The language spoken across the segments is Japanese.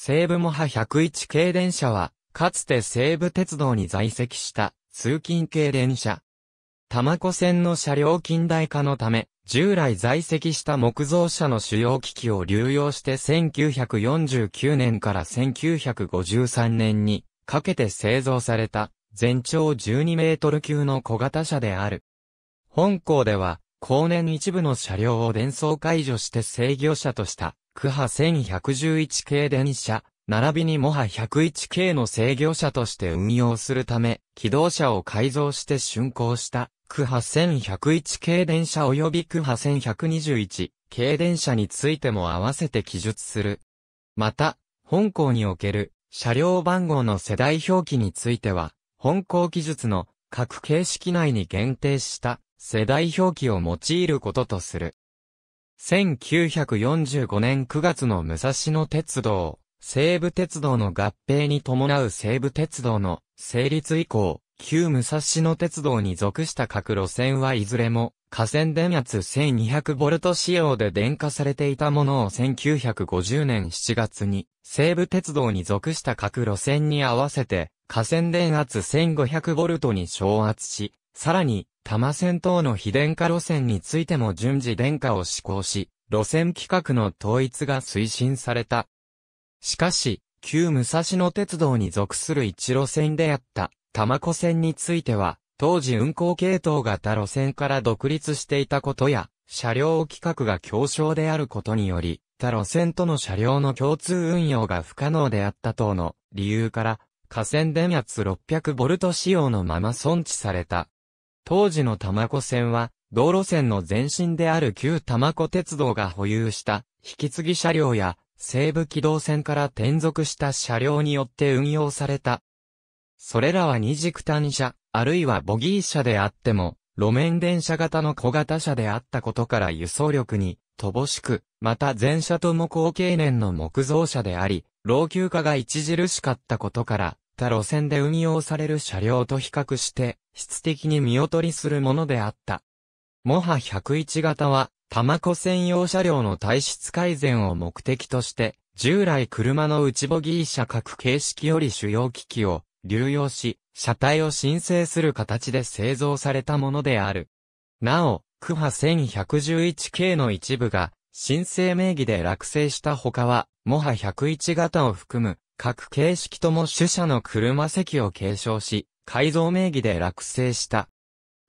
西武モハ101系電車は、かつて西武鉄道に在籍した通勤系電車。玉子線の車両近代化のため、従来在籍した木造車の主要機器を流用して1949年から1953年にかけて製造された全長12メートル級の小型車である。本校では後年一部の車両を伝送解除して制御車とした区波1111系電車、並びにモハ101系の制御車として運用するため、機動車を改造して竣工した、区波1101系電車及び区波1121系電車についても合わせて記述する。また、本校における車両番号の世代表記については、本校記述の各形式内に限定した世代表記を用いることとする。1945年9月の武蔵野鉄道、西武鉄道の合併に伴う西武鉄道の成立以降、旧武蔵野鉄道に属した各路線はいずれも、河川電圧 1200V 仕様で電化されていたものを1950年7月に、西武鉄道に属した各路線に合わせて、河川電圧 1500V に昇圧し、さらに、多摩線等の非電化路線についても順次電化を施行し、路線規格の統一が推進された。しかし、旧武蔵野鉄道に属する一路線であった、多摩湖線については、当時運行系統が路線から独立していたことや、車両規格が強小であることにより、他路線との車両の共通運用が不可能であった等の理由から、河川電圧 600V 仕様のまま存置された。当時の玉子線は、道路線の前身である旧玉子鉄道が保有した、引き継ぎ車両や、西武機動線から転属した車両によって運用された。それらは二軸単車、あるいはボギー車であっても、路面電車型の小型車であったことから輸送力に、乏しく、また前車とも高経年の木造車であり、老朽化が著しかったことから、他路線で運用される車両と比較して、質的に見劣りするものであった。モハ101型は、玉子専用車両の体質改善を目的として、従来車の内ボギー車各形式より主要機器を流用し、車体を申請する形で製造されたものである。なお、クハ1111系の一部が、申請名義で落成した他は、モハ101型を含む、各形式とも主車の車席を継承し、改造名義で落成した。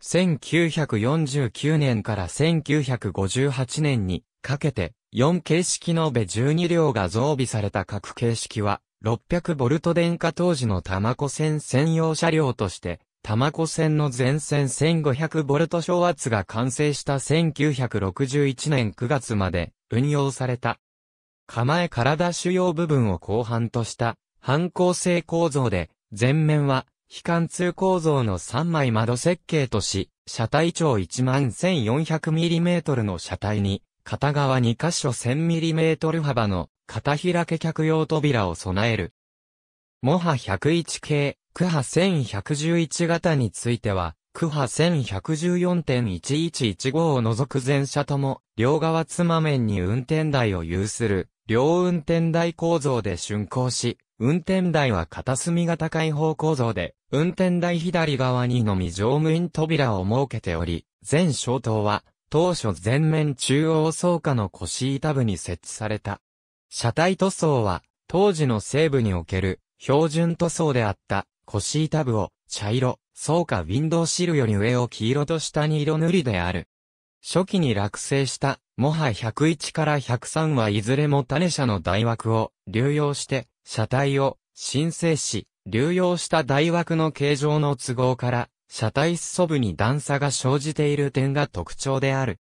1949年から1958年にかけて4形式のべ12両が増備された各形式は6 0 0ト電化当時の玉子線専用車両として玉子線の前線1 5 0 0ト小圧が完成した1961年9月まで運用された。構え体主要部分を後半とした反抗性構造で前面は非貫通構造の3枚窓設計とし、車体長 11400mm の車体に、片側2箇所 1000mm 幅の片開け客用扉を備える。モハ101系、クハ1111型については、クハ1114.1115を除く全車とも、両側つま面に運転台を有する、両運転台構造で竣工し、運転台は片隅が高い方構造で、運転台左側にのみ乗務員扉を設けており、全小塔は、当初前面中央倉下の腰板部に設置された。車体塗装は、当時の西部における、標準塗装であった、腰板部を、茶色、倉下ウィンドウシルより上を黄色と下に色塗りである。初期に落成した、もは101から103はいずれも種車の台枠を流用して、車体を申請し、流用した大枠の形状の都合から、車体裾部に段差が生じている点が特徴である。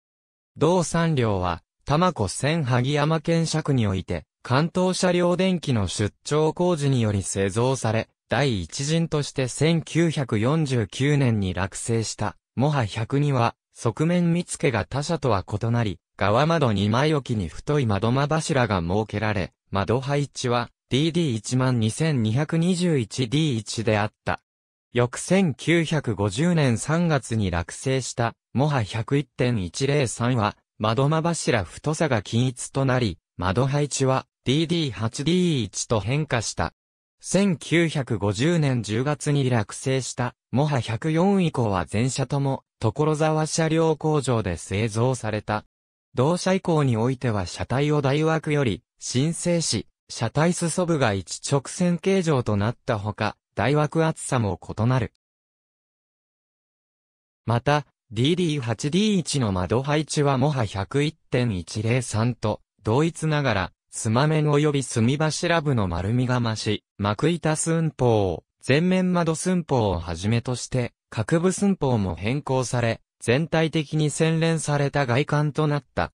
同産量は、玉子千萩山県尺において、関東車両電機の出張工事により製造され、第一陣として1949年に落成した、モハ1 0には、側面見付けが他社とは異なり、側窓2枚置きに太い窓間柱が設けられ、窓配置は、DD12221D1 であった。翌1950年3月に落成した、モハ101.103は、窓間柱太さが均一となり、窓配置は DD8D1 と変化した。1950年10月に落成した、モハ104以降は全車とも、所沢車両工場で製造された。同社以降においては車体を大枠より、申請し、車体裾部が一直線形状となったほか、大枠厚さも異なる。また、DD8D1 の窓配置はもは101.103と、同一ながら、スまめン及び墨柱部の丸みが増し、幕板寸法、前面窓寸法をはじめとして、各部寸法も変更され、全体的に洗練された外観となった。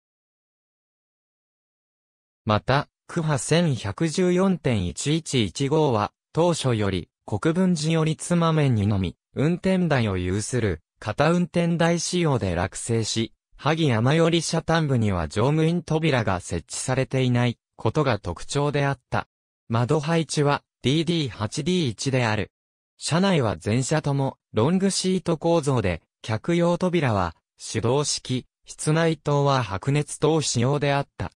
また、区波1114.1115は、当初より、国分寺より妻面にのみ、運転台を有する、片運転台仕様で落成し、萩山より車端部には乗務員扉が設置されていないことが特徴であった。窓配置は DD8D1 である。車内は全車ともロングシート構造で、客用扉は手動式、室内灯は白熱灯仕様であった。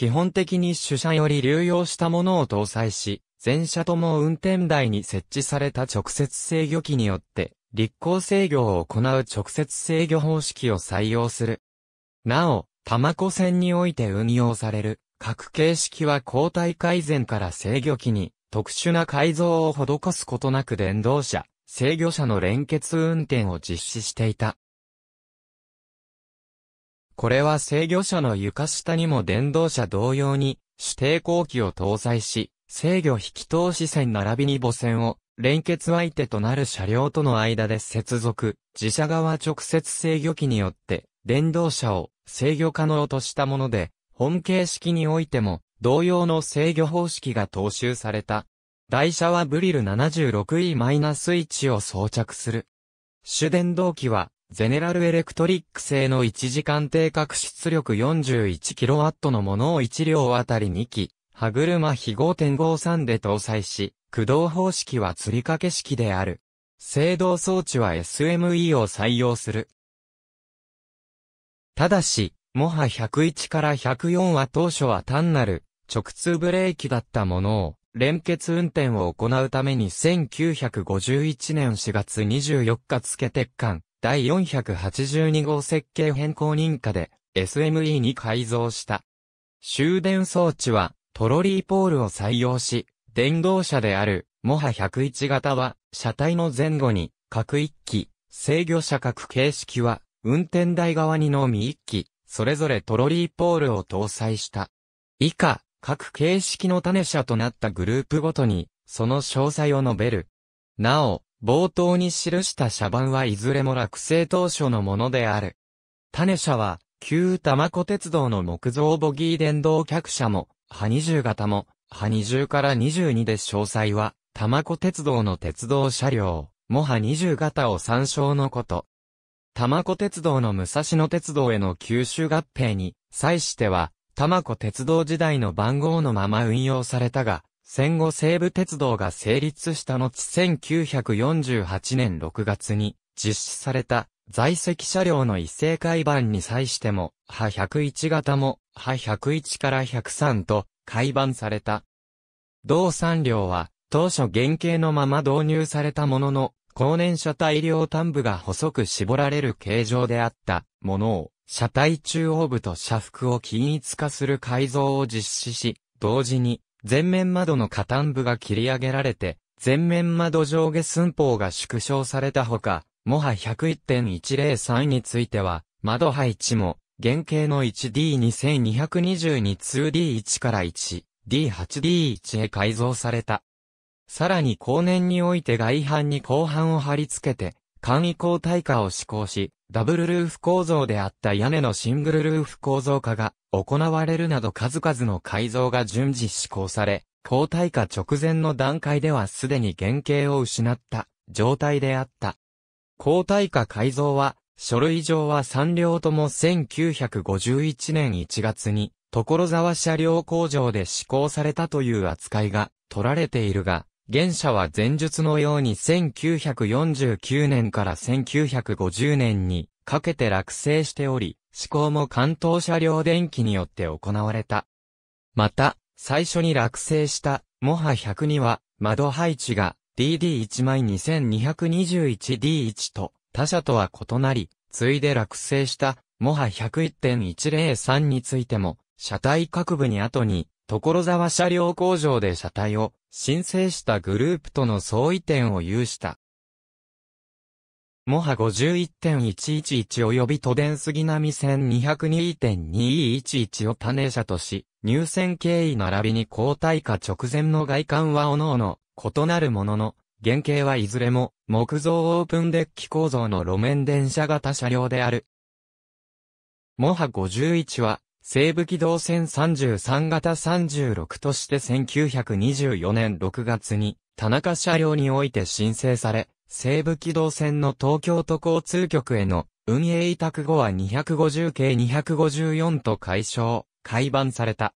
基本的に主車より流用したものを搭載し、全車とも運転台に設置された直接制御機によって、立候制御を行う直接制御方式を採用する。なお、玉子線において運用される、各形式は交代改善から制御機に、特殊な改造を施すことなく電動車、制御車の連結運転を実施していた。これは制御車の床下にも電動車同様に、主抵抗機を搭載し、制御引き通し線並びに母線を、連結相手となる車両との間で接続、自社側直接制御機によって、電動車を制御可能としたもので、本形式においても、同様の制御方式が踏襲された。台車はブリル 76E-1 を装着する。主電動機は、ゼネラルエレクトリック製の1時間定格出力 41kW のものを1両あたり2機、歯車比5.53で搭載し、駆動方式は吊り掛け式である。制動装置は SME を採用する。ただし、モハ101から104は当初は単なる直通ブレーキだったものを連結運転を行うために1951年4月24日付鉄管第482号設計変更認可で SME に改造した。終電装置はトロリーポールを採用し、電動車であるモハ101型は車体の前後に各1機、制御車各形式は運転台側にのみ1機、それぞれトロリーポールを搭載した。以下、各形式の種車となったグループごとに、その詳細を述べる。なお、冒頭に記した社版はいずれも落成当初のものである。種社は、旧玉子鉄道の木造ボギー電動客車も、波20型も、波20から22で詳細は、玉子鉄道の鉄道車両、も波20型を参照のこと。玉子鉄道の武蔵野鉄道への吸収合併に、際しては、玉子鉄道時代の番号のまま運用されたが、戦後西武鉄道が成立した後1948年6月に実施された在籍車両の一斉改版に際しても、派101型も、派101から103と改版された。同3両は、当初原型のまま導入されたものの、後年車体両端部が細く絞られる形状であったものを、車体中央部と車腹を均一化する改造を実施し、同時に前面窓の下端部が切り上げられて、前面窓上下寸法が縮小されたほか、もは101.103については、窓配置も、原型の 1D2222-2D1 から 1D8D1 へ改造された。さらに後年において外板に後半を貼り付けて、簡易交代化を施行し、ダブルルーフ構造であった屋根のシングルルーフ構造化が行われるなど数々の改造が順次施行され、交代化直前の段階ではすでに原型を失った状態であった。交代化改造は、書類上は3両とも1951年1月に、所沢車両工場で施行されたという扱いが取られているが、現社は前述のように1949年から1950年にかけて落成しており、施行も関東車両電機によって行われた。また、最初に落成したモハ100には窓配置が DD12221D1 と他社とは異なり、ついで落成したモハ101.103についても、車体各部に後に、所沢車両工場で車体を申請したグループとの相違点を有した。モハ51.111及び都電杉並線202.211を種車とし、入線経緯並びに交代化直前の外観は各々異なるものの、原型はいずれも木造オープンデッキ構造の路面電車型車両である。モハ51は西武機動線33型36として1924年6月に田中車両において申請され、西武機動線の東京都交通局への運営委託後は250系254と解消、改版された。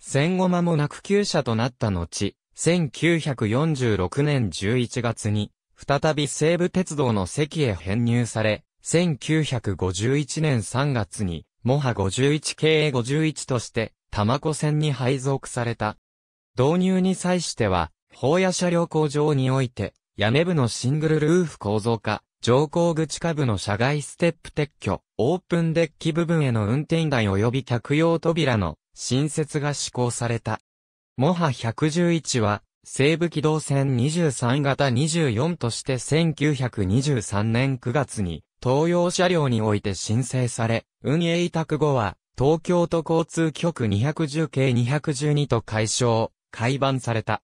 戦後間もなく旧車となった後、1946年11月に、再び西武鉄道の席へ編入され、1951年3月に、モハ51系51として、玉子線に配属された。導入に際しては、法屋車両工場において、屋根部のシングルルーフ構造化、乗降口下部の車外ステップ撤去、オープンデッキ部分への運転台及び客用扉の新設が施行された。モハ111は、西武機動船23型24として1923年9月に、東洋車両において申請され、運営委託後は、東京都交通局210系212と解消、改版された。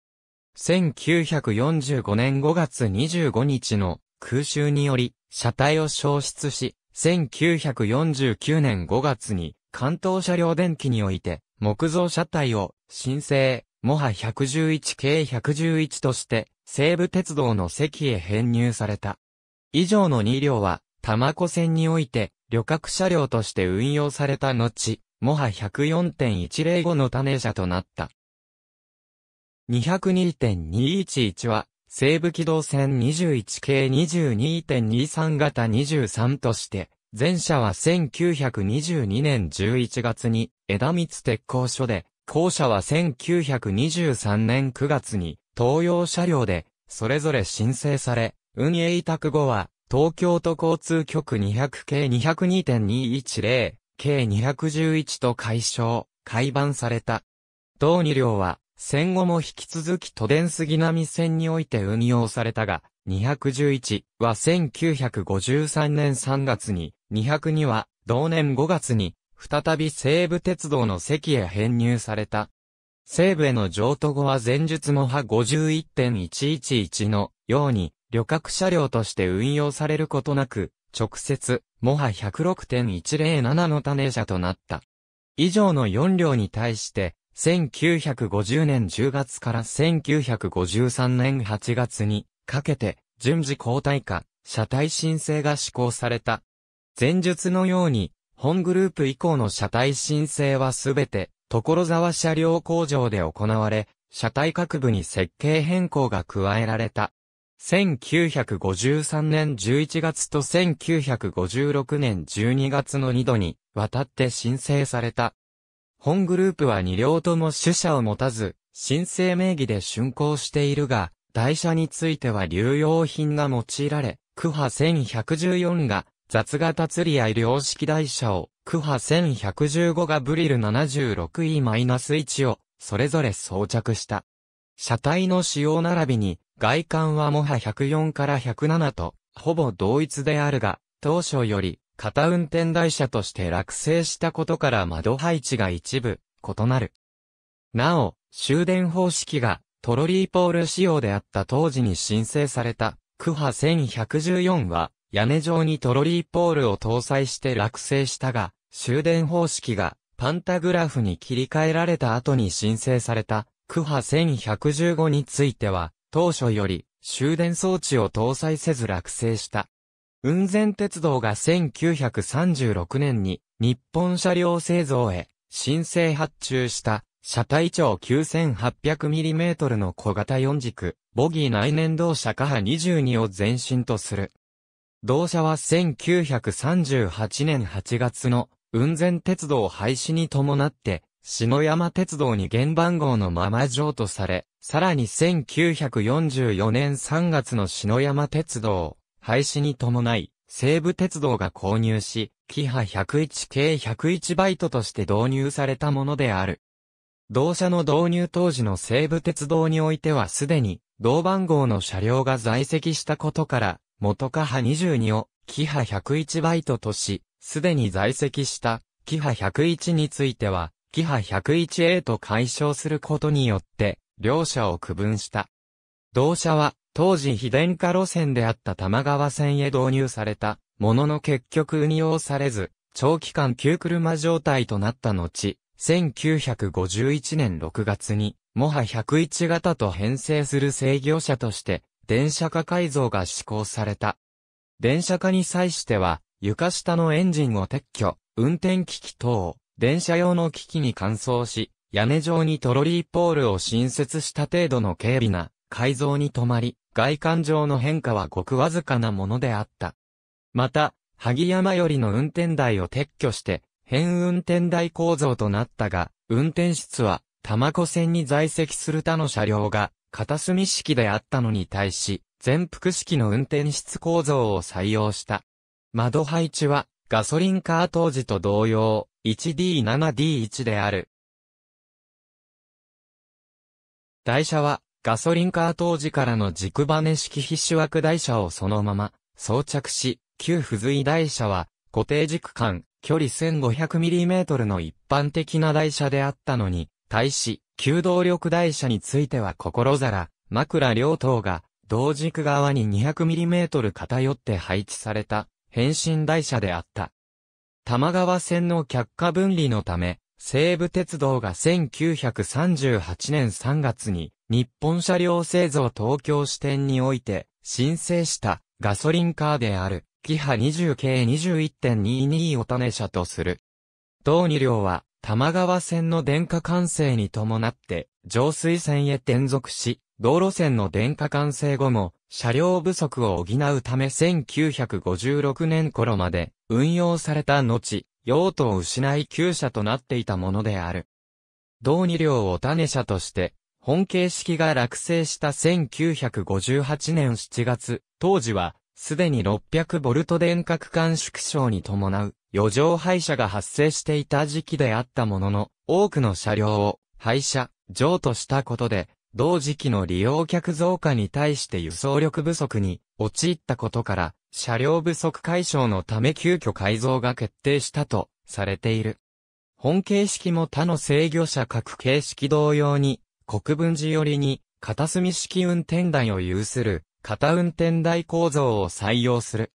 1945年5月25日の空襲により車体を消失し、1949年5月に関東車両電機において木造車体を新生、モハ111系111として西武鉄道の席へ編入された。以上の2両は、玉子線において旅客車両として運用された後、モハ104.105の種車となった。202.211は、西武機動線21系22.23型23として、前者は1922年11月に枝光鉄工所で、後者は1923年9月に東洋車両で、それぞれ申請され、運営委託後は、東京都交通局200系202.210、計211と解消、改版された。同2両は、戦後も引き続き都電杉並線において運用されたが、211は1953年3月に、202は同年5月に、再び西武鉄道の席へ編入された。西武への譲渡後は前述も派51.111のように旅客車両として運用されることなく、直接、もは106.107の種車となった。以上の4両に対して、1950年10月から1953年8月にかけて順次交代化、車体申請が施行された。前述のように、本グループ以降の車体申請はすべて、所沢車両工場で行われ、車体各部に設計変更が加えられた。1953年11月と1956年12月の2度にわたって申請された。本グループは2両とも主社を持たず、申請名義で竣工しているが、台車については流用品が用いられ、区波1114が雑型釣り合い量式台車を、区波1115がブリル 76E-1 を、それぞれ装着した。車体の仕様並びに、外観はもは104から107と、ほぼ同一であるが、当初より、片運転台車として落成したことから窓配置が一部異なる。なお、終電方式がトロリーポール仕様であった当時に申請された区波1114は屋根上にトロリーポールを搭載して落成したが、終電方式がパンタグラフに切り替えられた後に申請された区波1115については当初より終電装置を搭載せず落成した雲仙鉄道が1936年に日本車両製造へ申請発注した車体長 9800mm の小型4軸、ボギー内燃動車下派22を前身とする。同社は1938年8月の雲仙鉄道廃止に伴って篠山鉄道に原番号のまま譲渡され、さらに1944年3月の篠山鉄道、廃止に伴い、西武鉄道が購入し、キハ101系101バイトとして導入されたものである。同社の導入当時の西武鉄道においてはすでに、同番号の車両が在籍したことから、元カハ22を、キハ101バイトとし、すでに在籍した、キハ101については、キハ 101A と解消することによって、両社を区分した。同社は、当時非電化路線であった玉川線へ導入された、ものの結局運用されず、長期間旧車状態となった後、1951年6月に、モハ101型と編成する制御車として、電車化改造が施行された。電車化に際しては、床下のエンジンを撤去、運転機器等、を、電車用の機器に換装し、屋根上にトロリーポールを新設した程度の軽微な改造に止まり、外観上の変化はごくわずかなものであった。また、萩山よりの運転台を撤去して、変運転台構造となったが、運転室は、玉子線に在籍する他の車両が、片隅式であったのに対し、全幅式の運転室構造を採用した。窓配置は、ガソリンカー当時と同様、1D7D1 である。台車は、ガソリンカー当時からの軸バネ式必修枠台車をそのまま装着し、旧付随台車は固定軸間、距離 1500mm の一般的な台車であったのに、対し、旧動力台車については心皿、枕両等が、同軸側に 200mm 偏って配置された、変身台車であった。玉川線の却下分離のため、西武鉄道が1938年3月に、日本車両製造東京支店において、申請したガソリンカーである、キハ20 k 21.22お種車とする。同2両は、玉川線の電化完成に伴って、上水線へ転属し、道路線の電化完成後も、車両不足を補うため1956年頃まで運用された後、用途を失い旧車となっていたものである。同2両を種車として、本形式が落成した1958年7月、当時は、すでに6 0 0ト電角間縮小に伴う余剰廃車が発生していた時期であったものの、多くの車両を廃車、譲渡したことで、同時期の利用客増加に対して輸送力不足に陥ったことから、車両不足解消のため急遽改造が決定したとされている。本形式も他の制御車各形式同様に国分寺寄りに、片隅式運転台を有する、片運転台構造を採用する。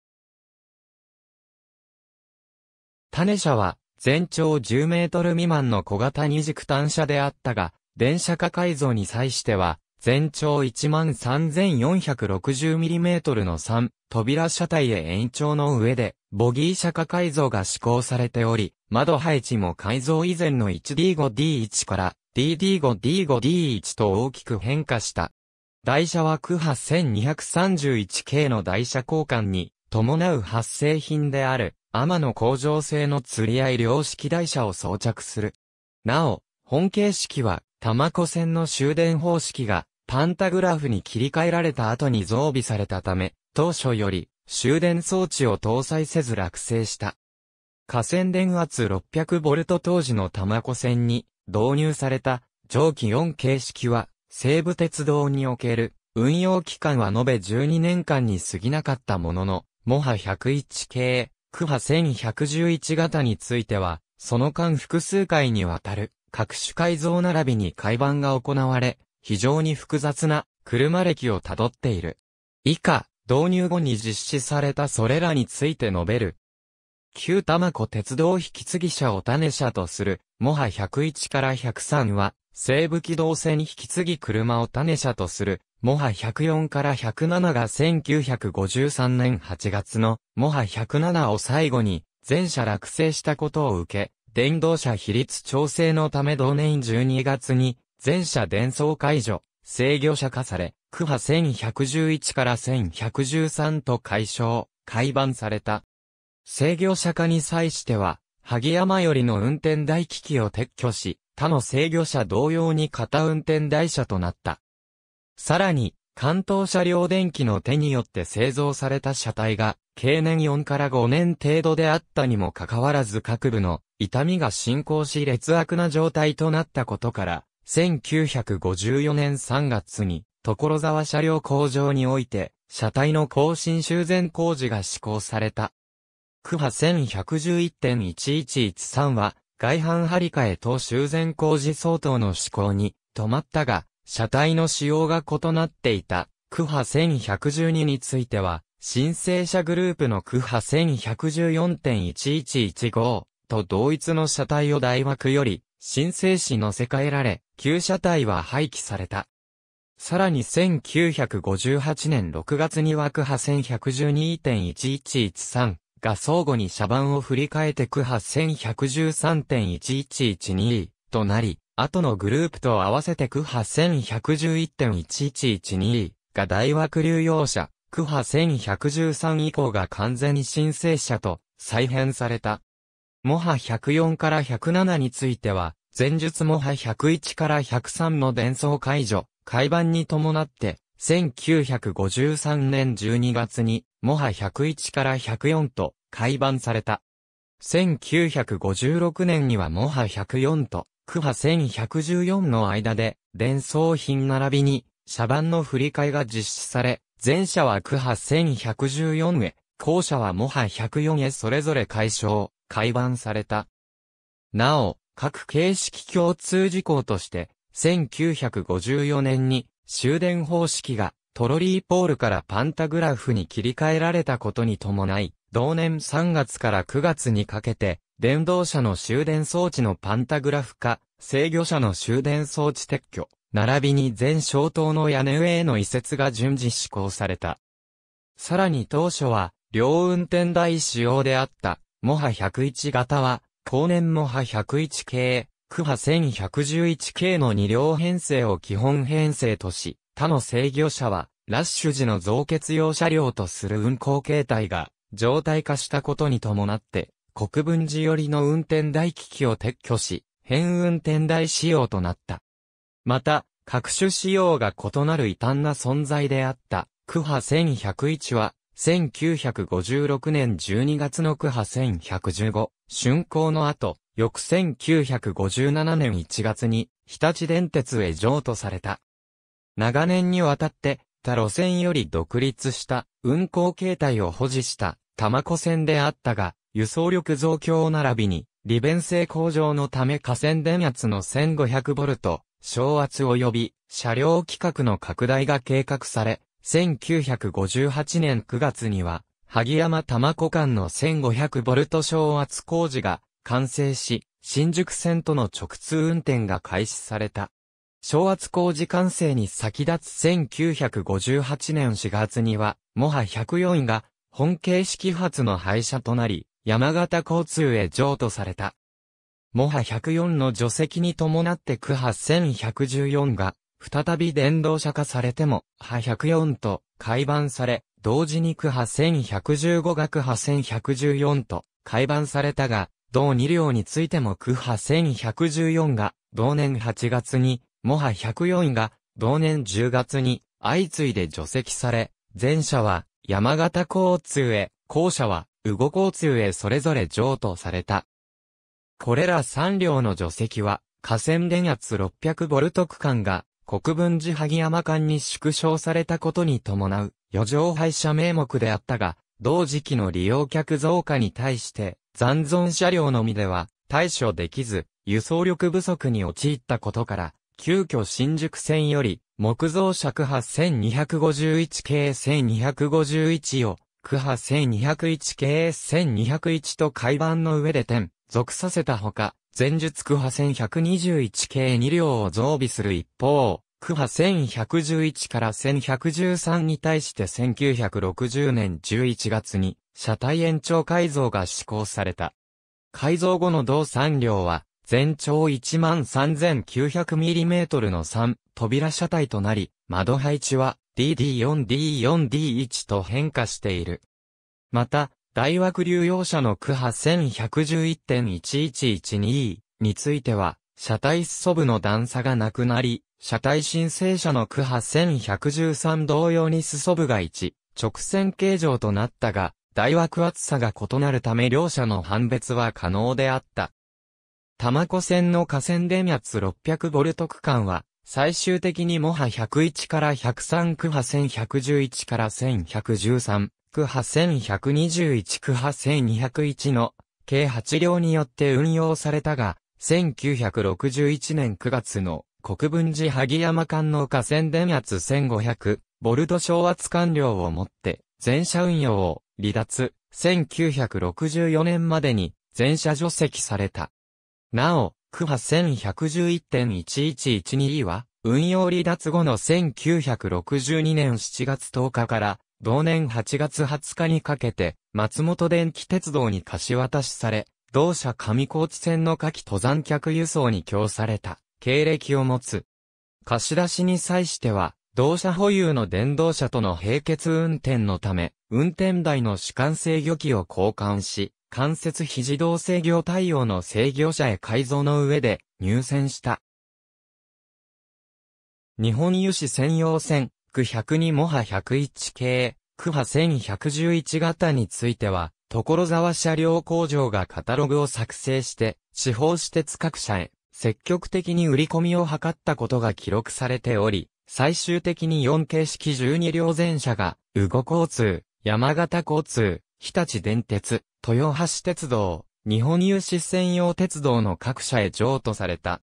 種車は、全長10メートル未満の小型二軸単車であったが、電車化改造に際しては、全長 13,460mm の3扉車体へ延長の上で、ボギー車化改造が施行されており、窓配置も改造以前の 1D5D1 から DD5D5D1 と大きく変化した。台車は区波 1231K の台車交換に伴う発生品である天の工場製の釣り合い量式台車を装着する。なお、本形式は玉子線の終電方式がパンタグラフに切り替えられた後に増備されたため、当初より終電装置を搭載せず落成した。河川電圧 600V 当時の玉子線に導入された蒸気4形式は西武鉄道における運用期間は延べ12年間に過ぎなかったものの、モハ101系、クハ1111型については、その間複数回にわたる各種改造並びに改版が行われ、非常に複雑な車歴をたどっている。以下、導入後に実施されたそれらについて述べる。旧玉子鉄道引き継ぎ車を種車とする、モハ101から103は、西武機動線引き継ぎ車を種車とする、モハ104から107が1953年8月の、モハ107を最後に、全車落成したことを受け、電動車比率調整のため同年12月に、全車伝送解除、制御車化され、区派1111から1113と解消、改版された。制御車化に際しては、萩山よりの運転台機器を撤去し、他の制御車同様に型運転台車となった。さらに、関東車両電機の手によって製造された車体が、経年4から5年程度であったにもかかわらず各部の痛みが進行し劣悪な状態となったことから、1954年3月に、所沢車両工場において、車体の更新修繕工事が施行された。区波1111.1113は、外反張り替えと修繕工事相当の施行に止まったが、車体の仕様が異なっていた、区波1112については、申請者グループの区波1114.1115と同一の車体を大枠より、申請し乗せ替えられ、旧車体は廃棄された。さらに1958年6月に枠波1112.1113が相互に社番を振り替えて区波1 1 1 3 1 1 1 2となり、後のグループと合わせて区波1 1 1 1 1 1 2が大枠流用者、区波1 1 1 3以降が完全に申請者と再編された。モハ104から107については、前述モハ101から103の伝送解除、改版に伴って、1953年12月にモハ101から104と改版された。1956年にはモハ104とクハ1114の間で伝送品並びに車番の振り替えが実施され、前者はクハ1114へ、後者はモハ104へそれぞれ解消、改版された。なお、各形式共通事項として、1954年に終電方式がトロリーポールからパンタグラフに切り替えられたことに伴い、同年3月から9月にかけて、電動車の終電装置のパンタグラフ化、制御車の終電装置撤去、並びに全消灯の屋根上への移設が順次施行された。さらに当初は、両運転台仕様であった、モハ101型は、後年モハ101系、クハ1111系の2両編成を基本編成とし、他の制御車は、ラッシュ時の増血用車両とする運行形態が、常態化したことに伴って、国分寺寄りの運転台機器を撤去し、変運転台仕様となった。また、各種仕様が異なる異端な存在であった、区波1101は、1956年12月の区波1115、竣工の後、翌1957年1月に、日立電鉄へ譲渡された。長年にわたって他路線より独立した運行形態を保持した玉子線であったが、輸送力増強並びに利便性向上のため河川電圧の1 5 0 0ト、昇圧及び車両規格の拡大が計画され、1958年9月には、萩山玉子間の1 5 0 0ト昇圧工事が完成し、新宿線との直通運転が開始された。昭圧工事完成に先立つ1958年4月には、モハ104が本形式発の廃車となり、山形交通へ譲渡された。モハ104の除籍に伴って区派1114が、再び電動車化されても、派104と改版され、同時に区派1115が区派1114と改版されたが、同2両についても区派1114が、同年8月にもは104が同年10月に相次いで除籍され、前者は山形交通へ、後者は羽後交通へそれぞれ譲渡された。これら3両の除籍は、河川電圧600ボルト区間が国分寺萩山間に縮小されたことに伴う余剰廃車名目であったが、同時期の利用客増加に対して残存車両のみでは対処できず、輸送力不足に陥ったことから、急遽新宿線より、木造尺波1251系1251を、区波1201系1201と海板の上で点、属させたほか、前述区波1121系2両を増備する一方、区波1111から1113に対して1960年11月に車体延長改造が施行された。改造後の同3両は全長 13,900mm の3扉車体となり、窓配置は DD4D4D1 と変化している。また、大枠流用車の区波1111.1112については、車体裾部の段差がなくなり、車体申請者の区波1113同様に裾部が1、直線形状となったが、大枠厚さが異なるため両者の判別は可能であった。玉子線の河川電圧600ボルト区間は、最終的にモハ101から103区波1111から1113、区波1121区波1201の計8両によって運用されたが、1961年9月の国分寺萩山間の河川電圧1500、ボルト小圧管量をもって、全車運用を離脱、1964年までに全車除籍された。なお、区波1111.1112は、運用離脱後の1962年7月10日から、同年8月20日にかけて、松本電気鉄道に貸し渡しされ、同社上高地線の下記登山客輸送に供された、経歴を持つ。貸し出しに際しては、同社保有の電動車との並結運転のため、運転台の主管制御機を交換し、関節非自動制御対応の制御車へ改造の上で入線した。日本油脂専用線、区102モハ101系、区波1111型については、所沢車両工場がカタログを作成して、地方私鉄各社へ積極的に売り込みを図ったことが記録されており、最終的に4形式12両全車が、宇後交通、山形交通、日立電鉄、豊橋鉄道、日本有志専用鉄道の各社へ譲渡された。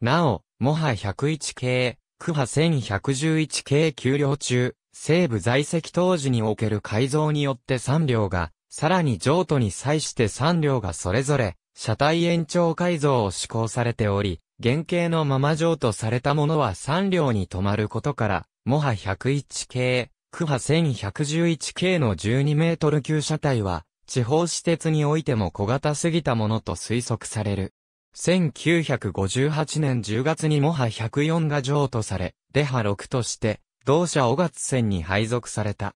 なお、モハ101系、クハ1111系給料中、西部在籍当時における改造によって3両が、さらに譲渡に際して3両がそれぞれ、車体延長改造を施行されており、原型のまま譲渡されたものは3両に止まることから、モハ101系、クハ1111系の12メートル級車体は、地方私鉄においても小型すぎたものと推測される。1958年10月にモハ104が譲渡され、デハ6として、同社小月線に配属された。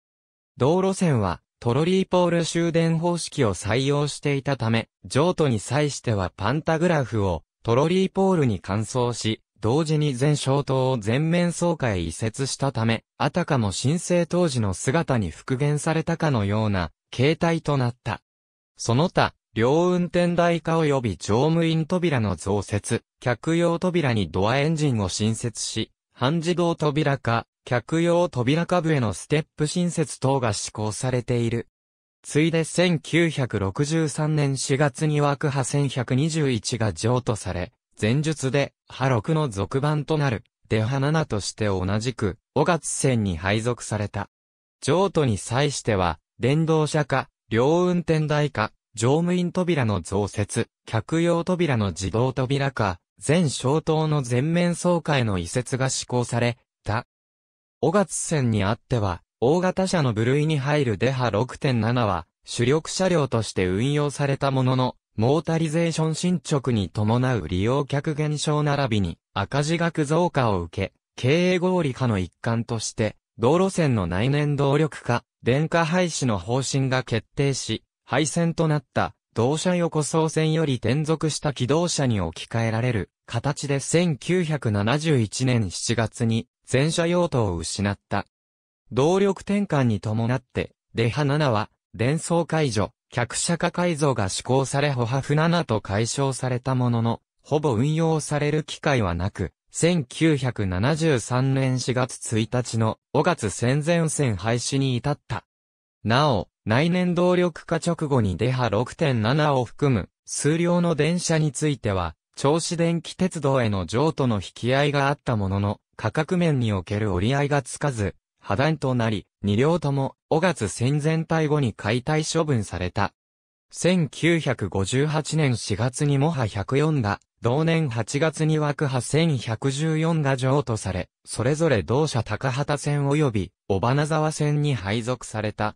道路線は、トロリーポール終電方式を採用していたため、譲渡に際してはパンタグラフをトロリーポールに換装し、同時に全小灯を全面総会移設したため、あたかも新生当時の姿に復元されたかのような、形態となった。その他、両運転台化及び乗務員扉の増設、客用扉にドアエンジンを新設し、半自動扉化、客用扉下部へのステップ新設等が施行されている。ついで1963年4月に枠派1121が譲渡され、前述で、派6の続版となる、デハ7として同じく、尾月線に配属された。譲渡に際しては、電動車化、両運転台化、乗務員扉の増設、客用扉の自動扉化、全消灯の全面総会の移設が施行され、た。尾月線にあっては、大型車の部類に入るデハ6.7は、主力車両として運用されたものの、モータリゼーション進捗に伴う利用客減少並びに赤字額増加を受け、経営合理化の一環として、道路線の内燃動力化、電化廃止の方針が決定し、廃線となった同社横総線より転属した機動車に置き換えられる形で1971年7月に全車用途を失った動力転換に伴って、デハ7は、電装解除、客車化改造が施行されホハフ7と解消されたものの、ほぼ運用される機会はなく、1973年4月1日の5月戦前線廃止に至った。なお、内燃動力化直後にデハ6.7を含む数量の電車については、銚子電気鉄道への譲渡の引き合いがあったものの、価格面における折り合いがつかず、破断となり、二両とも5月戦前退後に解体処分された。1958年4月にモハ104が、同年8月に枠派1114が譲渡され、それぞれ同社高畑線及び尾花沢線に配属された。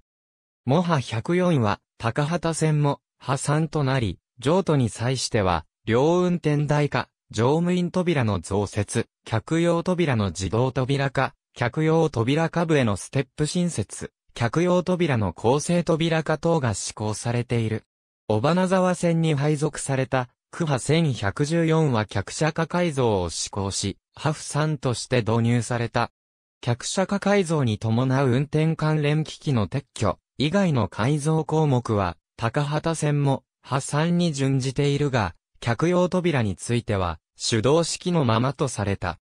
モハ104は高畑線も破産となり、譲渡に際しては、両運転台化、乗務員扉の増設、客用扉の自動扉化、客用扉下部へのステップ新設、客用扉の構成扉化等が施行されている。尾花沢線に配属された、区派1114は客車化改造を施行し、ハフ3として導入された。客車化改造に伴う運転関連機器の撤去、以外の改造項目は、高畑線も、破産に準じているが、客用扉については、手動式のままとされた。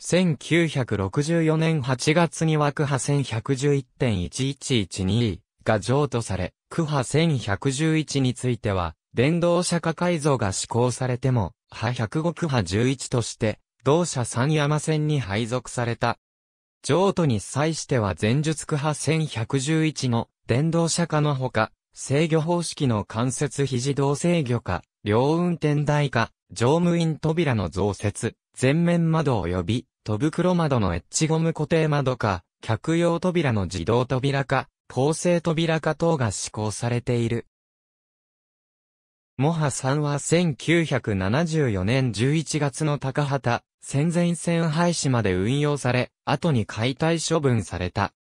1964年8月に枠波1111.1112が譲渡され、区波1111については、電動車化改造が施行されても、波105区波11として、同社三山線に配属された。譲渡に際しては前述区波1111の電動車化のほか、制御方式の間接非自動制御化、両運転台化、乗務員扉の増設、前面窓及び、戸袋窓のエッジゴム固定窓か、客用扉の自動扉か、構成扉か等が施行されている。モハさんは1974年11月の高畑、戦前線廃止まで運用され、後に解体処分された。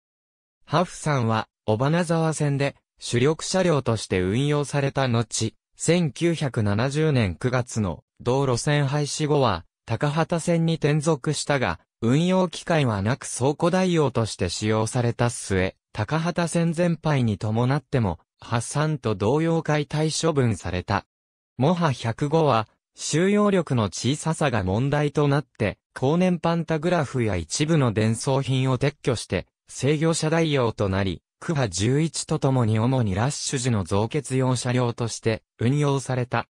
ハフさんは、尾花沢線で、主力車両として運用された後、1970年9月の道路線廃止後は、高畑線に転属したが、運用機会はなく倉庫代用として使用された末、高畑線全廃に伴っても、発散と同様解体処分された。モハ105は、収容力の小ささが問題となって、後年パンタグラフや一部の伝送品を撤去して、制御車代用となり、クハ11とともに主にラッシュ時の増結用車両として運用された。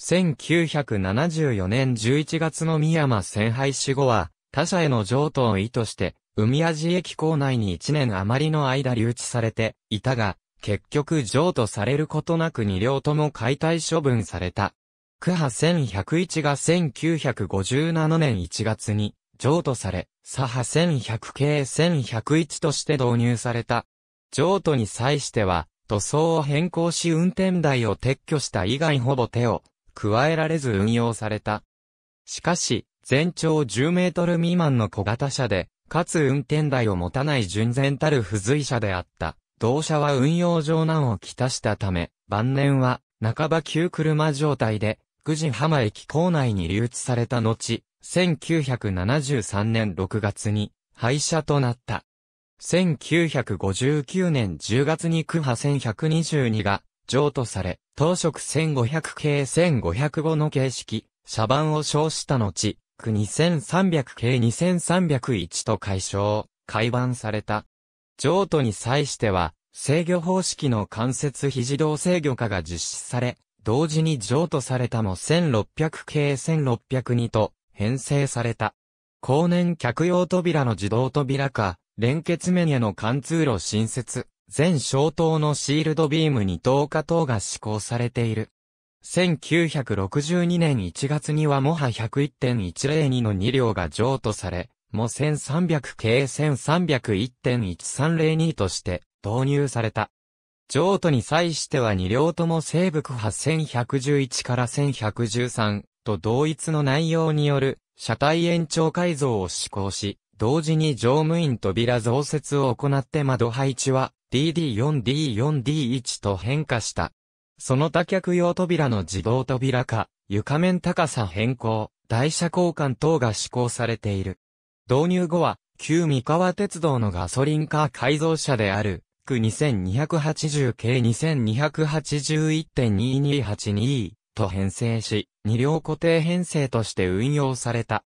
1974年11月の三山戦敗死後は、他社への譲渡を意図して、海味駅構内に1年余りの間留置されていたが、結局譲渡されることなく2両とも解体処分された。区派1101が1957年1月に譲渡され、左派1100系1101として導入された。譲渡に際しては、塗装を変更し運転台を撤去した以外ほぼ手を加えられず運用された。しかし、全長10メートル未満の小型車で、かつ運転台を持たない純然たる付随車であった。同社は運用上難をきたしたため、晩年は、半ば旧車状態で、九時浜駅構内に留置された後、1973年6月に、廃車となった。1959年10月に区派1122が譲渡され、当職1500系1505の形式、社番を称した後、区2300系2301と解消、改版された。譲渡に際しては、制御方式の関節非自動制御化が実施され、同時に譲渡されたも1600系1602と編成された。後年客用扉の自動扉化、連結面への貫通路新設、全小灯のシールドビームに透過灯が施行されている。1962年1月にはモハ101.102の2両が譲渡され、モ1300系1301.1302として導入された。譲渡に際しては2両とも西部区8111から1113と同一の内容による車体延長改造を施行し、同時に乗務員扉増設を行って窓配置は DD4D4D1 と変化した。その多脚用扉の自動扉化、床面高さ変更、台車交換等が施行されている。導入後は、旧三河鉄道のガソリン化改造車である、区2280系2281.2282と編成し、二両固定編成として運用された。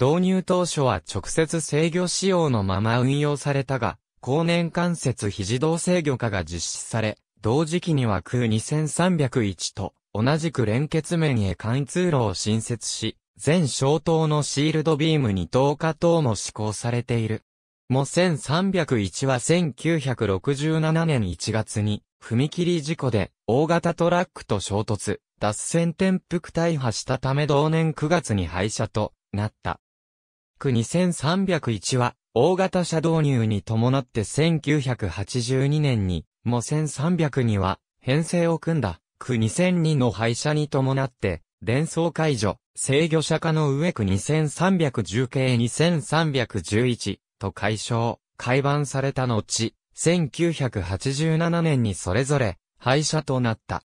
導入当初は直接制御仕様のまま運用されたが、後年関節肘動制御化が実施され、同時期には空2301と同じく連結面へ貫通路を新設し、全小灯のシールドビームに等下等も施行されている。も1301は1967年1月に踏切事故で大型トラックと衝突、脱線転覆大破したため同年9月に廃車となった。区2301は大型車導入に伴って1982年に、も1300には、編成を組んだ、区2002の廃車に伴って、連想解除、制御車化の上区2310系2311と解消、改版された後、1987年にそれぞれ、廃車となった。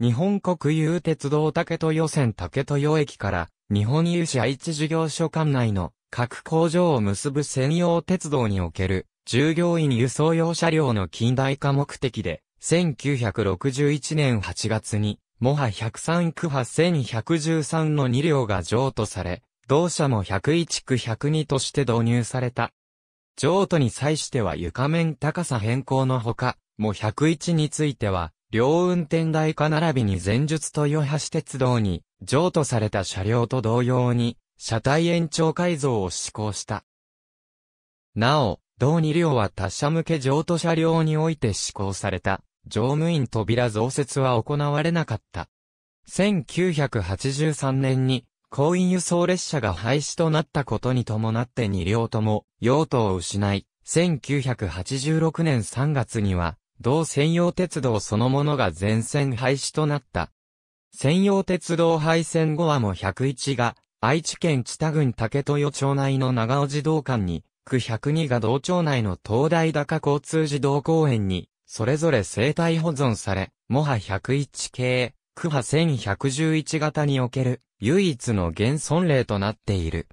日本国有鉄道竹豊線竹豊駅から、日本有愛一事業所管内の各工場を結ぶ専用鉄道における従業員輸送用車両の近代化目的で、1961年8月に、モハ103区派1113の2両が譲渡され、同社も101区102として導入された。譲渡に際しては床面高さ変更のほか、も101については、両運転台化並びに前述豊橋鉄道に譲渡された車両と同様に、車体延長改造を施行した。なお、同2両は他社向け譲渡車両において施行された、乗務員扉増設は行われなかった。1983年に、公員輸送列車が廃止となったことに伴って2両とも用途を失い、1986年3月には、同専用鉄道そのものが全線廃止となった。専用鉄道廃線後はも101が愛知県知多郡竹豊町内の長尾児童館に、区102が同町内の東大高交通児童公園に、それぞれ生態保存され、模波101系、区波1111型における、唯一の現存例となっている。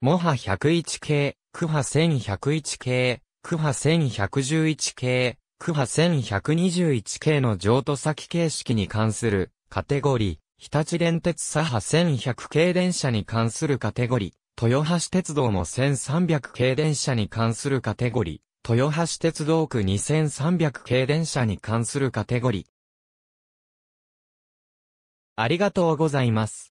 模波101系、区波1101系、区波1111系、区波1121系の譲渡先形式に関する、カテゴリー、日立電鉄左派1100系電車に関するカテゴリー、豊橋鉄道も1300系電車に関するカテゴリー、豊橋鉄道区2300系電車に関するカテゴリー。ありがとうございます。